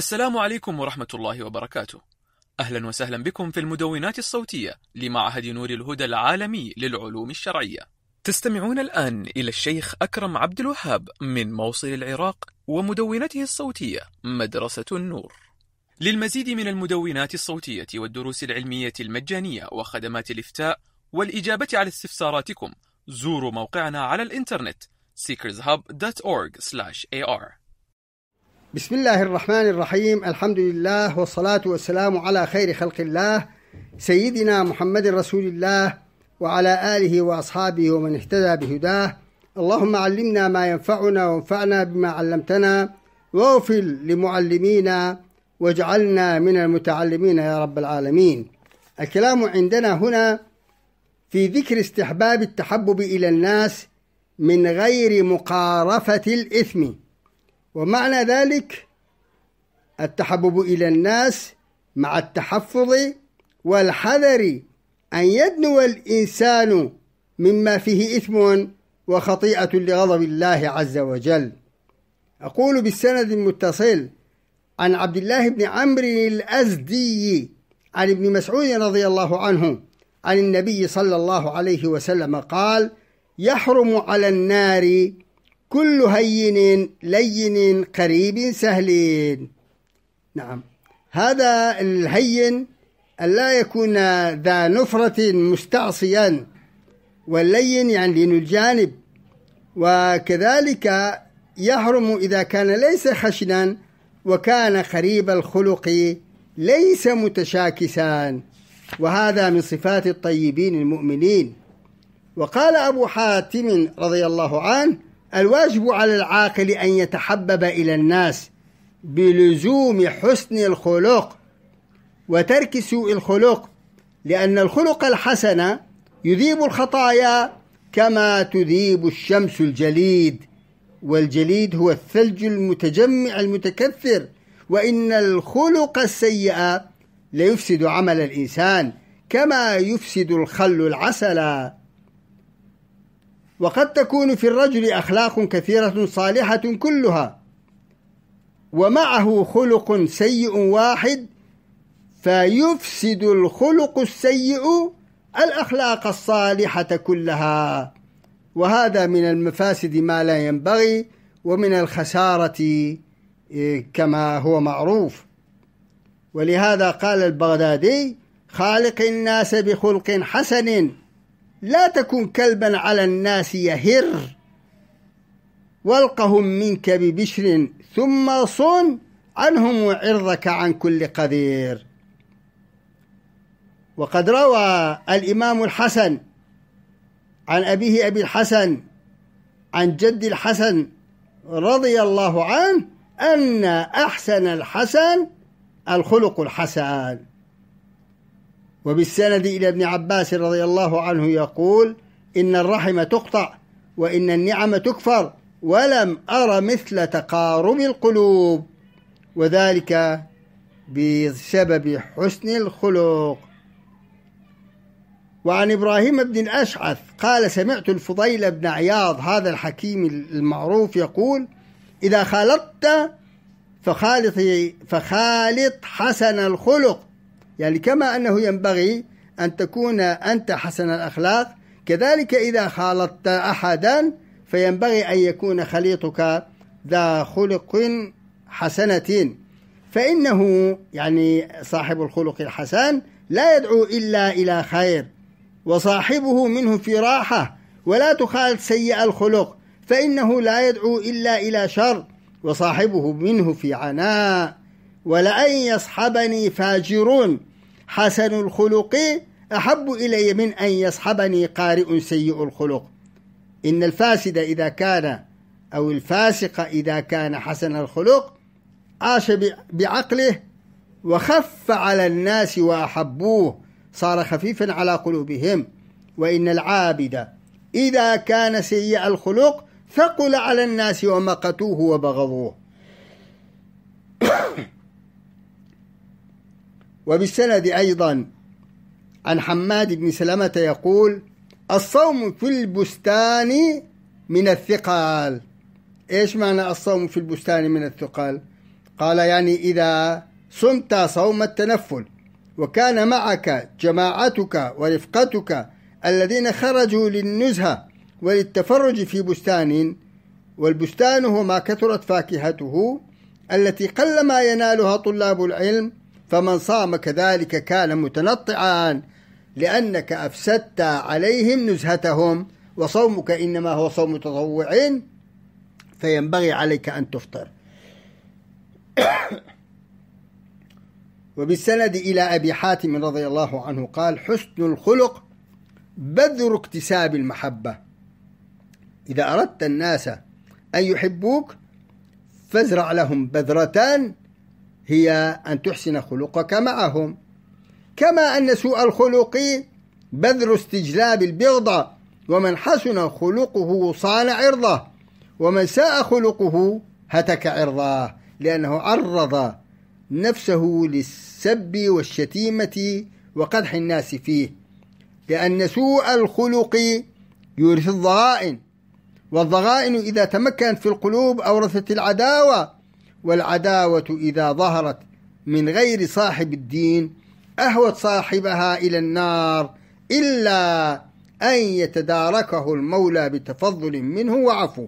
السلام عليكم ورحمة الله وبركاته أهلا وسهلا بكم في المدونات الصوتية لمعهد نور الهدى العالمي للعلوم الشرعية تستمعون الآن إلى الشيخ أكرم عبد الوهاب من موصل العراق ومدونته الصوتية مدرسة النور للمزيد من المدونات الصوتية والدروس العلمية المجانية وخدمات الإفتاء والإجابة على استفساراتكم زوروا موقعنا على الإنترنت seekershub.org/ar بسم الله الرحمن الرحيم الحمد لله والصلاة والسلام على خير خلق الله سيدنا محمد رسول الله وعلى آله وأصحابه ومن اهتدى بهداه اللهم علمنا ما ينفعنا وانفعنا بما علمتنا واغفر لمعلمينا واجعلنا من المتعلمين يا رب العالمين الكلام عندنا هنا في ذكر استحباب التحبب إلى الناس من غير مقارفة الإثم ومعنى ذلك التحبب إلى الناس مع التحفظ والحذر أن يدنو الإنسان مما فيه إثم وخطيئة لغضب الله عز وجل أقول بالسند المتصل عن عبد الله بن عمرو الأزدي عن ابن مسعود رضي الله عنه عن النبي صلى الله عليه وسلم قال يحرم على النار كل هين لين قريب سهل نعم هذا الهين ألا يكون ذا نفرة مستعصيا واللين يعني لين الجانب وكذلك يحرم إذا كان ليس خشنا وكان قريب الخلق ليس متشاكسا وهذا من صفات الطيبين المؤمنين وقال أبو حاتم رضي الله عنه الواجب على العاقل أن يتحبب إلى الناس بلزوم حسن الخلق وترك سوء الخلق لأن الخلق الحسن يذيب الخطايا كما تذيب الشمس الجليد والجليد هو الثلج المتجمع المتكثر وإن الخلق السيء ليفسد عمل الإنسان كما يفسد الخل العسل وقد تكون في الرجل أخلاق كثيرة صالحة كلها ومعه خلق سيء واحد فيفسد الخلق السيء الأخلاق الصالحة كلها وهذا من المفاسد ما لا ينبغي ومن الخسارة إيه، كما هو معروف ولهذا قال البغدادي خالق الناس بخلق حسن لا تكن كلبا على الناس يهر والقهم منك ببشر ثم صن عنهم وعرضك عن كل قدير وقد روى الإمام الحسن عن أبيه أبي الحسن عن جد الحسن رضي الله عنه أن أحسن الحسن الخلق الحسن وبالسند إلى ابن عباس رضي الله عنه يقول إن الرحم تقطع وإن النعم تكفر ولم أر مثل تقارب القلوب وذلك بسبب حسن الخلق وعن إبراهيم بن الأشعث قال سمعت الفضيل بن عياض هذا الحكيم المعروف يقول إذا خالطت فخالط, فخالط حسن الخلق يعني كما أنه ينبغي أن تكون أنت حسن الأخلاق كذلك إذا خالطت أحدا فينبغي أن يكون خليطك ذا خلق حسنة فإنه يعني صاحب الخلق الحسن لا يدعو إلا إلى خير وصاحبه منه في راحة ولا تخالط سيء الخلق فإنه لا يدعو إلا إلى شر وصاحبه منه في عناء ولأن يصحبني فاجرون حسن الخلق أحب إلي من أن يصحبني قارئ سيء الخلق إن الفاسد إذا كان أو الفاسق إذا كان حسن الخلق عاش بعقله وخف على الناس وأحبوه صار خفيفا على قلوبهم وإن العابد إذا كان سيء الخلق ثقل على الناس ومقتوه وبغضوه وبالسند أيضا عن حماد بن سلمة يقول الصوم في البستان من الثقال إيش معنى الصوم في البستان من الثقال قال يعني إذا صمت صوم التنفل وكان معك جماعتك ورفقتك الذين خرجوا للنزهة وللتفرج في بستان والبستان هو ما كثرت فاكهته التي قلما ينالها طلاب العلم فمن صام كذلك كان متنطعا لأنك أفسدت عليهم نزهتهم وصومك إنما هو صوم تطوع فينبغي عليك أن تفطر وبالسند إلى أبي حاتم رضي الله عنه قال حسن الخلق بذر اكتساب المحبة إذا أردت الناس أن يحبوك فازرع لهم بذرتان هي أن تحسن خلقك معهم كما أن سوء الخلق بذل استجلاب البغضة ومن حسن خلقه صان عرضه ومن ساء خلقه هتك عرضاه لأنه عرض نفسه للسب والشتيمة وقدح الناس فيه لأن سوء الخلق يورث الضغائن والضغائن إذا تمكنت في القلوب أورثت العداوة والعداوة إذا ظهرت من غير صاحب الدين أهوت صاحبها إلى النار إلا أن يتداركه المولى بتفضل منه وعفو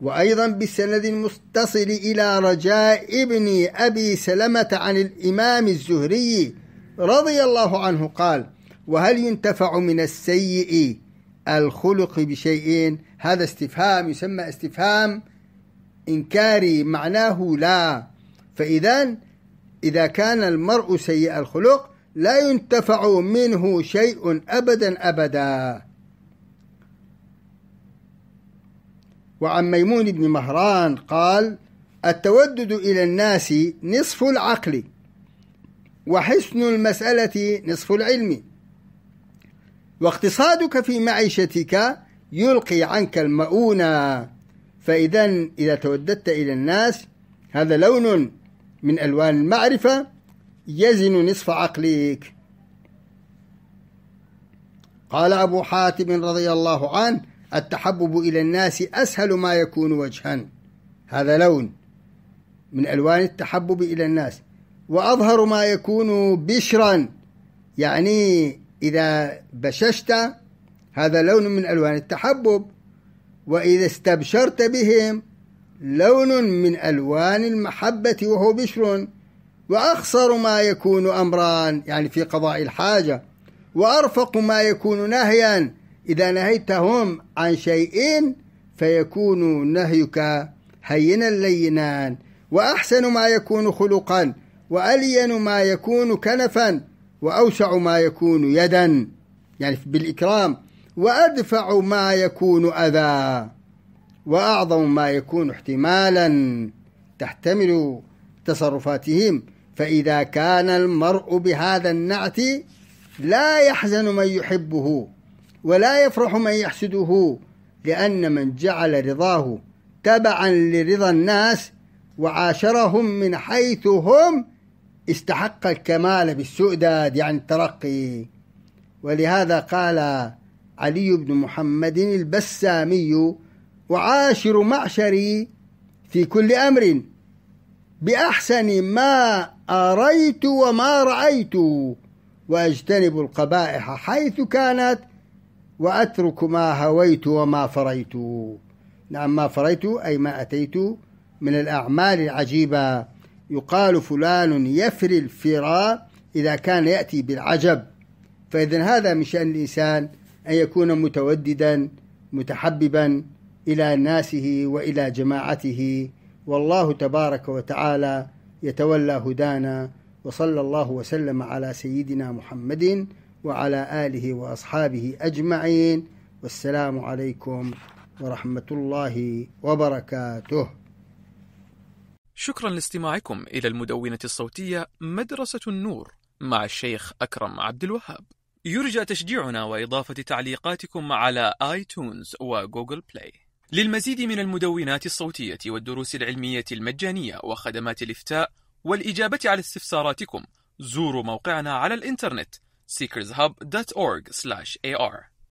وأيضا بسند متصل إلى رجاء ابن أبي سلمة عن الإمام الزهري رضي الله عنه قال وهل ينتفع من السيء الخلق بشيء هذا استفهام يسمى استفهام إنكاري معناه لا فإذا إذا كان المرء سيء الخلق لا ينتفع منه شيء أبدا أبدا وعن ميمون بن مهران قال التودد إلى الناس نصف العقل وحسن المسألة نصف العلم واقتصادك في معيشتك يلقي عنك المؤونة فإذا إذا توددت إلى الناس هذا لون من ألوان المعرفة يزن نصف عقلك قال أبو حاتم رضي الله عنه التحبب إلى الناس أسهل ما يكون وجها هذا لون من ألوان التحبب إلى الناس وأظهر ما يكون بشرا يعني إذا بششت هذا لون من ألوان التحبب وإذا استبشرت بهم لون من ألوان المحبة وهو بشر وأخصر ما يكون أمران يعني في قضاء الحاجة وأرفق ما يكون نهيا إذا نهيتهم عن شيء فيكون نهيك هينا لينان وأحسن ما يكون خلقا وألين ما يكون كنفا وأوسع ما يكون يدا يعني بالإكرام وأدفع ما يكون أذى وأعظم ما يكون احتمالا تحتمل تصرفاتهم فإذا كان المرء بهذا النعت لا يحزن من يحبه ولا يفرح من يحسده لأن من جعل رضاه تبعا لرضا الناس وعاشرهم من حيث هم استحق الكمال بالسؤداد يعني الترقي ولهذا قال علي بن محمد البسامي وعاشر معشري في كل أمر بأحسن ما أريت وما رأيت وأجتنب القبائح حيث كانت وأترك ما هويت وما فريت نعم ما فريت أي ما أتيت من الأعمال العجيبة يقال فلان يفري الفراء إذا كان يأتي بالعجب فإذا هذا من شأن الإنسان أن يكون متوددا متحببا إلى ناسه وإلى جماعته والله تبارك وتعالى يتولى هدانا وصلى الله وسلم على سيدنا محمد وعلى آله وأصحابه أجمعين والسلام عليكم ورحمة الله وبركاته شكرا لاستماعكم إلى المدونة الصوتية مدرسة النور مع الشيخ أكرم عبد الوهاب يرجى تشجيعنا وإضافة تعليقاتكم على آيتونز وجوجل بلاي للمزيد من المدونات الصوتية والدروس العلمية المجانية وخدمات الإفتاء والإجابة على استفساراتكم زوروا موقعنا على الإنترنت seekershub.org/ar